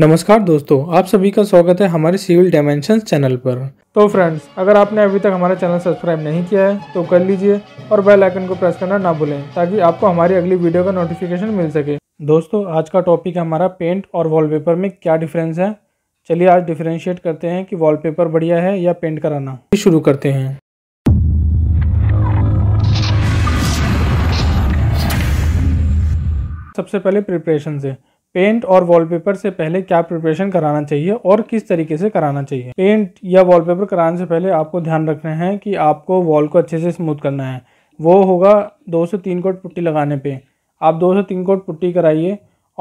नमस्कार दोस्तों आप सभी का स्वागत है हमारे सिविल डायमेंशन चैनल पर तो फ्रेंड्स अगर आपने अभी तक हमारा चैनल सब्सक्राइब नहीं किया है तो कर लीजिए और बेल आइकन को प्रेस करना ना भूलें ताकि आपको हमारी अगली वीडियो का नोटिफिकेशन मिल सके दोस्तों आज का टॉपिक है हमारा पेंट और वॉलपेपर में क्या डिफरेंस है चलिए आज डिफ्रेंशिएट करते हैं कि वॉलपेपर बढ़िया है या पेंट कराना शुरू करते हैं सबसे पहले प्रिपरेशन से पेंट और वॉलपेपर से पहले क्या प्रिपरेशन कराना चाहिए और किस तरीके से कराना चाहिए पेंट या वॉलपेपर कराने से पहले आपको ध्यान रखना है कि आपको वॉल को अच्छे से स्मूथ करना है वो होगा दो से तीन कोट पुट्टी लगाने पे आप दो से तीन कोट पुट्टी कराइए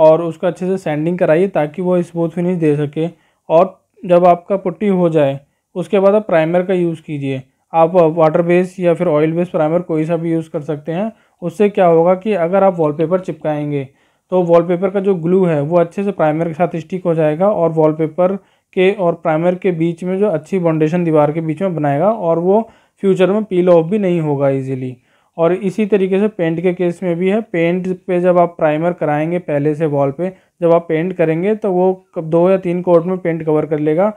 और उसका अच्छे से सैंडिंग कराइए ताकि वो स्मूथ फिनिश दे सके और जब आपका पुट्टी हो जाए उसके बाद आप प्राइमर का यूज़ कीजिए आप वाटर बेस या फिर ऑयल बेस प्राइमर कोई सा भी यूज़ कर सकते हैं उससे क्या होगा कि अगर आप वॉलपेपर चिपकाएंगे तो वॉलपेपर का जो ग्लू है वो अच्छे से प्राइमर के साथ स्टिक हो जाएगा और वॉलपेपर के और प्राइमर के बीच में जो अच्छी बाउंडेशन दीवार के बीच में बनाएगा और वो फ्यूचर में पील ऑफ भी नहीं होगा ईजिली और इसी तरीके से पेंट के केस में भी है पेंट पे जब आप प्राइमर कराएंगे पहले से वॉल पे जब आप पेंट करेंगे तो वो दो या तीन कोट में पेंट कवर कर लेगा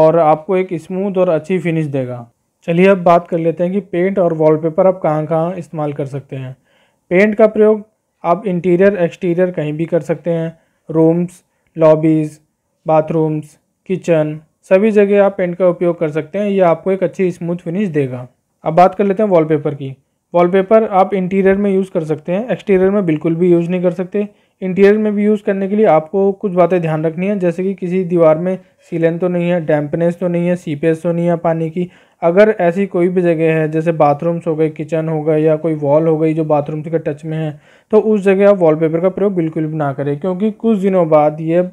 और आपको एक स्मूथ और अच्छी फिनिश देगा चलिए अब बात कर लेते हैं कि पेंट और वॉलपेपर आप कहाँ कहाँ इस्तेमाल कर सकते हैं पेंट का प्रयोग आप इंटीरियर एक्सटीरियर कहीं भी कर सकते हैं रूम्स लॉबीज़ बाथरूम्स किचन सभी जगह आप पेंट का उपयोग कर सकते हैं ये आपको एक अच्छी स्मूथ फिनिश देगा अब बात कर लेते हैं वॉलपेपर की वॉलपेपर आप इंटीरियर में यूज़ कर सकते हैं एक्सटीरियर में बिल्कुल भी यूज़ नहीं कर सकते इंटीरियर में भी यूज़ करने के लिए आपको कुछ बातें ध्यान रखनी है जैसे कि किसी दीवार में सीलन तो नहीं है डैम्पनेस तो नहीं है सीपेज तो नहीं है पानी की अगर ऐसी कोई भी जगह है जैसे बाथरूम्स हो गए किचन हो गए या कोई वॉल हो गई जो बाथरूम के टच में है तो उस जगह आप वॉलपेपर का प्रयोग बिल्कुल भी ना करें क्योंकि कुछ दिनों बाद ये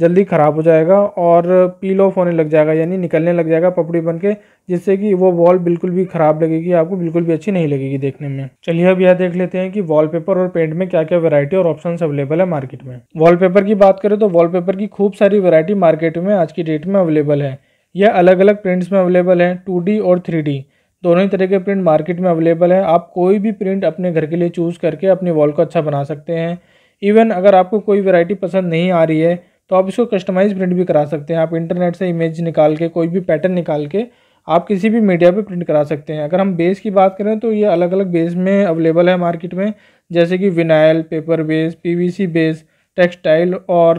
जल्दी ख़राब हो जाएगा और पील ऑफ होने लग जाएगा यानी निकलने लग जाएगा पपड़ी बन के जिससे कि वो वॉल बिल्कुल भी ख़राब लगेगी आपको बिल्कुल भी अच्छी नहीं लगेगी देखने में चलिए अब यह देख लेते हैं कि वॉलपेपर और पेंट में क्या क्या वैरायटी और ऑप्शन अवेलेबल है मार्केट में वॉलपेपर की बात करें तो वॉलपेपर की खूब सारी वैरायटी मार्केट में आज की डेट में अवेलेबल है यह अलग अलग प्रिंट्स में अवेलेबल है टू और थ्री दोनों ही तरह के प्रिंट मार्केट में अवेलेबल है आप कोई भी प्रिंट अपने घर के लिए चूज़ करके अपने वॉल को अच्छा बना सकते हैं इवन अगर आपको कोई वैरायटी पसंद नहीं आ रही है तो आप इसको कस्टमाइज प्रिंट भी करा सकते हैं आप इंटरनेट से इमेज निकाल के कोई भी पैटर्न निकाल के आप किसी भी मीडिया पे प्रिंट करा सकते हैं अगर हम बेस की बात करें तो ये अलग अलग बेस में अवेलेबल है मार्केट में जैसे कि vinyl paper base P base textile और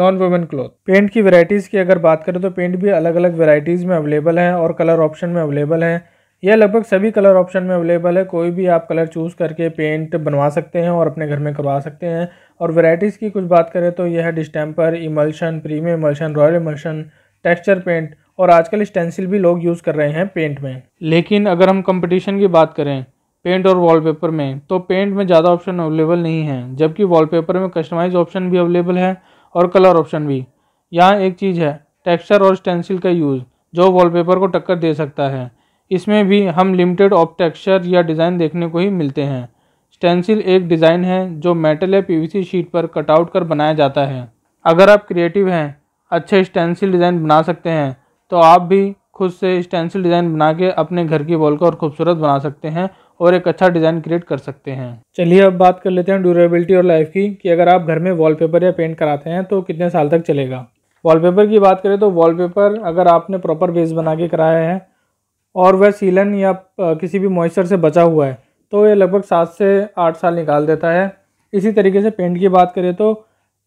नॉन वुमेन क्लोथ पेंट की वैरायटीज़ की अगर बात करें तो पेंट भी अलग अलग वैरायटीज़ में अवेलेबल हैं और कलर ऑप्शन में अवेलेबल हैं यह लगभग सभी कलर ऑप्शन में अवेलेबल है कोई भी आप कलर चूज़ करके पेंट बनवा सकते हैं और अपने घर में करवा सकते हैं और वैरायटीज़ की कुछ बात करें तो यह distemper emulsion premium emulsion royal emulsion texture paint और आजकल स्टेंसिल भी लोग यूज़ कर रहे हैं पेंट में लेकिन अगर हम कंपटीशन की बात करें पेंट और वॉलपेपर में तो पेंट में ज़्यादा ऑप्शन अवेलेबल नहीं है जबकि वॉलपेपर में कस्टमाइज ऑप्शन भी अवेलेबल है और कलर ऑप्शन भी यहाँ एक चीज़ है टेक्सचर और स्टेंसिल का यूज़ जो वॉलपेपर को टक्कर दे सकता है इसमें भी हम लिमिटेड ऑफ टेक्सचर या डिज़ाइन देखने को ही मिलते हैं स्टेंसिल एक डिज़ाइन है जो मेटल या पीवीसी शीट पर कटआउट कर बनाया जाता है अगर आप क्रिएटिव हैं अच्छे स्टेंसिल डिज़ाइन बना सकते हैं तो आप भी खुद से स्टेंसिल डिज़ाइन बना के अपने घर की वॉल को और खूबसूरत बना सकते हैं और एक अच्छा डिज़ाइन क्रिएट कर सकते हैं चलिए अब बात कर लेते हैं ड्यूरेबिलिटी और लाइफ की कि अगर आप घर में वॉलपेपर या पेंट कराते हैं तो कितने साल तक चलेगा वॉलपेपर की बात करें तो वॉलपेपर अगर आपने प्रॉपर बेस बना के कराया है और वह सीलन या किसी भी मॉइस्चर से बचा हुआ है तो ये लगभग सात से आठ साल निकाल देता है इसी तरीके से पेंट की बात करें तो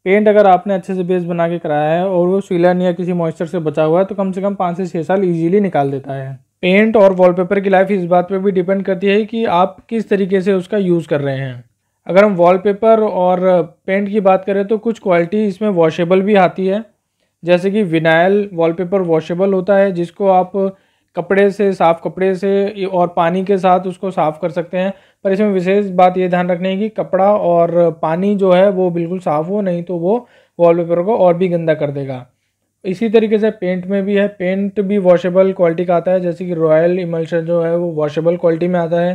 पेंट अगर आपने अच्छे से बेस बना के कराया है और वो सीलन या किसी मॉइस्चर से बचा हुआ है तो कम से कम पाँच से छः साल ईजीली निकाल देता है पेंट और वॉलपेपर की लाइफ इस बात पे भी डिपेंड करती है कि आप किस तरीके से उसका यूज़ कर रहे हैं अगर हम वॉलपेपर और पेंट की बात करें तो कुछ क्वालिटी इसमें वॉशेबल भी आती है जैसे कि विनाइल वॉलपेपर वॉशेबल होता है जिसको आप कपड़े से साफ़ कपड़े से और पानी के साथ उसको साफ़ कर सकते हैं पर इसमें विशेष बात ये ध्यान रखनी है कि कपड़ा और पानी जो है वो बिल्कुल साफ़ हो नहीं तो वो वॉलपेपर को और भी गंदा कर देगा इसी तरीके से पेंट में भी है पेंट भी वॉशेबल क्वालिटी का आता है जैसे कि रॉयल इमल्शन जो है वो वॉशेबल क्वालिटी में आता है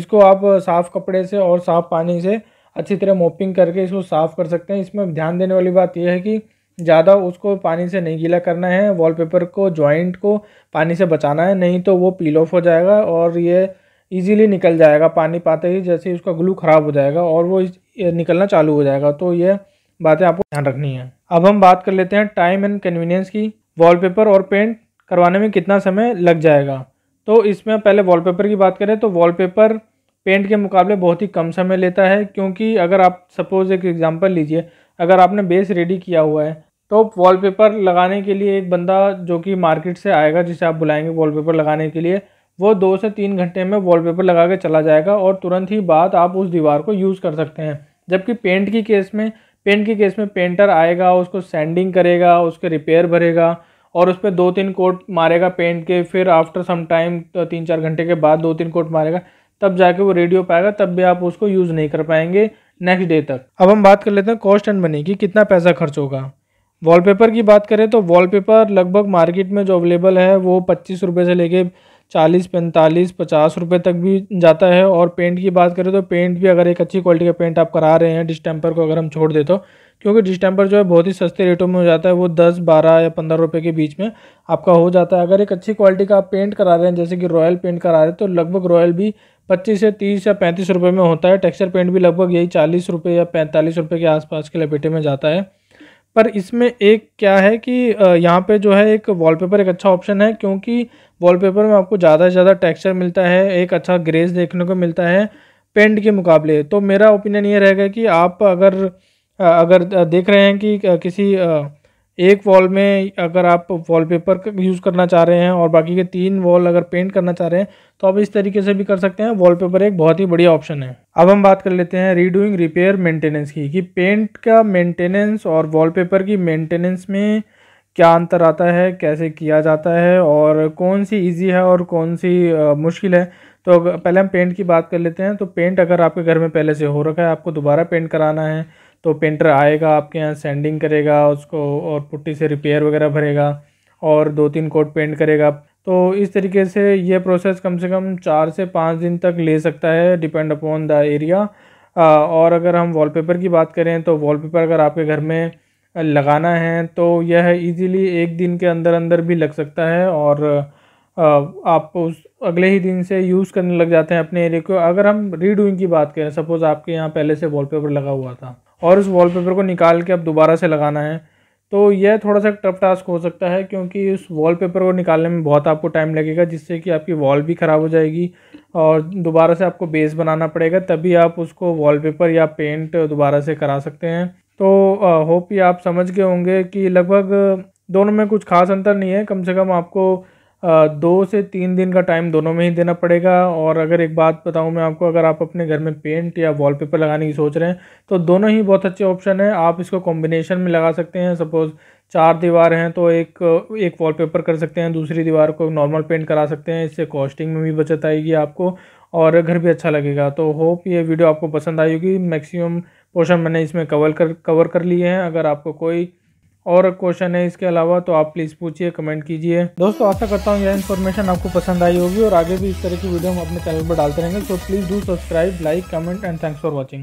इसको आप साफ़ कपड़े से और साफ़ पानी से अच्छी तरह मोपिंग करके इसको साफ़ कर सकते हैं इसमें ध्यान देने वाली बात यह है कि ज़्यादा उसको पानी से नहीं गीला करना है वॉलपेपर को जॉइंट को पानी से बचाना है नहीं तो वो पील ऑफ हो जाएगा और ये इजीली निकल जाएगा पानी पाते ही जैसे उसका ग्लू ख़राब हो जाएगा और वो निकलना चालू हो जाएगा तो ये बातें आपको ध्यान रखनी है अब हम बात कर लेते हैं टाइम एंड कन्वीनियंस की वॉलपेपर और पेंट करवाने में कितना समय लग जाएगा तो इसमें पहले वॉलपेपर की बात करें तो वॉलपेपर पेंट के मुकाबले बहुत ही कम समय लेता है क्योंकि अगर आप सपोज़ एक एग्ज़ाम्पल लीजिए अगर आपने बेस रेडी किया हुआ है तो वॉलपेपर लगाने के लिए एक बंदा जो कि मार्केट से आएगा जिसे आप बुलाएंगे वॉलपेपर लगाने के लिए वो दो से तीन घंटे में वॉलपेपर लगा के चला जाएगा और तुरंत ही बाद आप उस दीवार को यूज़ कर सकते हैं जबकि पेंट की केस में पेंट के केस में पेंटर आएगा उसको सैंडिंग करेगा उसके रिपेयर भरेगा और उस पर दो तीन कोट मारेगा पेंट के फिर आफ्टर सम टाइम तीन चार घंटे के बाद दो तीन कोट मारेगा तब जाके वो रेडियो पाएगा तब भी आप उसको यूज़ नहीं कर पाएंगे नेक्स्ट डे तक अब हम बात कर लेते हैं कॉस्ट एंड मनी की कितना पैसा खर्च होगा वॉलपेपर की बात करें तो वॉलपेपर लगभग मार्केट में जो अवेलेबल है वो पच्चीस रुपये से लेके चालीस पैंतालीस पचास रुपये तक भी जाता है और पेंट की बात करें तो पेंट भी अगर एक अच्छी क्वालिटी का पेंट आप करा रहे हैं डिस्टेंपर को अगर हम छोड़ दे तो क्योंकि डिस्टेम्पर जो है बहुत ही सस्ते रेटों में हो जाता है वो दस बारह या पंद्रह रुपये के बीच में आपका हो जाता है अगर एक अच्छी क्वालिटी का आप पेंट करा रहे हैं जैसे कि रॉयल पेंट करा रहे हैं तो लगभग रॉयल भी पच्चीस से तीस या पैंतीस रुपये में होता है टेक्सचर पेंट भी लगभग यही चालीस रुपये या पैंतालीस रुपये के आसपास के लपेटे में जाता है पर इसमें एक क्या है कि यहाँ पे जो है एक वॉलपेपर एक अच्छा ऑप्शन है क्योंकि वॉलपेपर में आपको ज़्यादा से ज़्यादा टेक्सचर मिलता है एक अच्छा ग्रेस देखने को मिलता है पेंट के मुकाबले तो मेरा ओपिनियन ये रहेगा कि आप अगर अगर देख रहे हैं कि किसी एक वॉल में अगर आप वॉलपेपर का यूज़ करना चाह रहे हैं और बाकी के तीन वॉल अगर पेंट करना चाह रहे हैं तो आप इस तरीके से भी कर सकते हैं वॉलपेपर एक बहुत ही बढ़िया ऑप्शन है अब हम बात कर लेते हैं रीडूइंग रिपेयर मेंटेनेंस की कि पेंट का मेंटेनेंस और वॉलपेपर की मेंटेनेंस में क्या अंतर आता है कैसे किया जाता है और कौन सी इजी है और कौन सी आ, मुश्किल है तो पहले हम पेंट की बात कर लेते हैं तो पेंट अगर आपके घर में पहले से हो रखा है आपको दोबारा पेंट कराना है तो पेंटर आएगा आपके यहाँ सेंडिंग करेगा उसको और पुट्टी से रिपेयर वगैरह भरेगा और दो तीन कोट पेंट करेगा तो इस तरीके से यह प्रोसेस कम से कम चार से पाँच दिन तक ले सकता है डिपेंड अपॉन द एरिया और अगर हम वॉलपेपर की बात करें तो वॉलपेपर अगर आपके घर में लगाना है तो यह इजीली एक दिन के अंदर अंदर भी लग सकता है और आप उस अगले ही दिन से यूज़ करने लग जाते हैं अपने एरिया को अगर हम रीडूइंग की बात करें सपोज़ आपके यहाँ पहले से वॉलपेपर लगा हुआ था और उस वॉलपेपर को निकाल के अब दोबारा से लगाना है तो यह थोड़ा सा टफ टास्क हो सकता है क्योंकि उस वॉलपेपर को निकालने में बहुत आपको टाइम लगेगा जिससे कि आपकी वॉल भी ख़राब हो जाएगी और दोबारा से आपको बेस बनाना पड़ेगा तभी आप उसको वॉलपेपर या पेंट दोबारा से करा सकते हैं तो होप ये आप समझ गए होंगे कि लगभग दोनों में कुछ खास अंतर नहीं है कम से कम आपको दो से तीन दिन का टाइम दोनों में ही देना पड़ेगा और अगर एक बात बताऊं मैं आपको अगर आप अपने घर में पेंट या वॉलपेपर लगाने की सोच रहे हैं तो दोनों ही बहुत अच्छे ऑप्शन हैं आप इसको कॉम्बिनेशन में लगा सकते हैं सपोज़ चार दीवार हैं तो एक एक वॉलपेपर कर सकते हैं दूसरी दीवार को नॉर्मल पेंट करा सकते हैं इससे कॉस्टिंग में भी बचत आएगी आपको और घर भी अच्छा लगेगा तो होप ये वीडियो आपको पसंद आएगी मैक्सिमम पोर्शन मैंने इसमें कवर कर कवर कर लिए हैं अगर आपको कोई और क्वेश्चन है इसके अलावा तो आप प्लीज़ पूछिए कमेंट कीजिए दोस्तों आशा करता हूँ यह इन्फॉर्मेशन आपको पसंद आई होगी और आगे भी इस तरह की वीडियो हम अपने चैनल पर डालते रहेंगे so please do subscribe like comment and thanks for watching